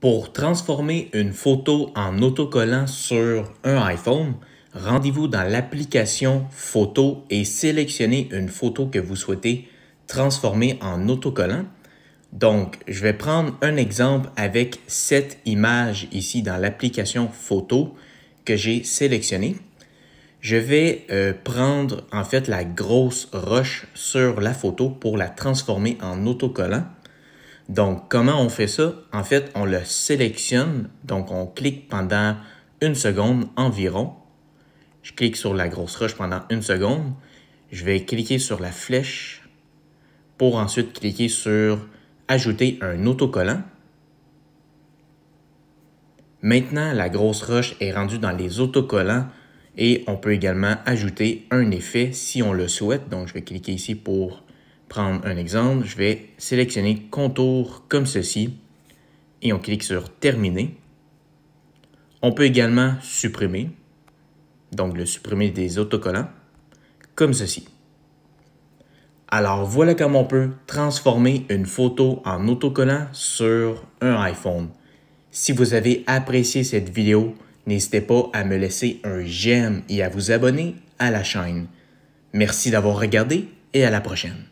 Pour transformer une photo en autocollant sur un iPhone, rendez-vous dans l'application Photo et sélectionnez une photo que vous souhaitez transformer en autocollant. Donc, je vais prendre un exemple avec cette image ici dans l'application Photo que j'ai sélectionnée. Je vais euh, prendre en fait la grosse roche sur la photo pour la transformer en autocollant. Donc, comment on fait ça? En fait, on le sélectionne. Donc, on clique pendant une seconde environ. Je clique sur la grosse roche pendant une seconde. Je vais cliquer sur la flèche pour ensuite cliquer sur Ajouter un autocollant. Maintenant, la grosse roche est rendue dans les autocollants et on peut également ajouter un effet si on le souhaite. Donc, je vais cliquer ici pour prendre un exemple, je vais sélectionner contour comme ceci et on clique sur terminer. On peut également supprimer, donc le supprimer des autocollants, comme ceci. Alors voilà comment on peut transformer une photo en autocollant sur un iPhone. Si vous avez apprécié cette vidéo, n'hésitez pas à me laisser un j'aime et à vous abonner à la chaîne. Merci d'avoir regardé et à la prochaine.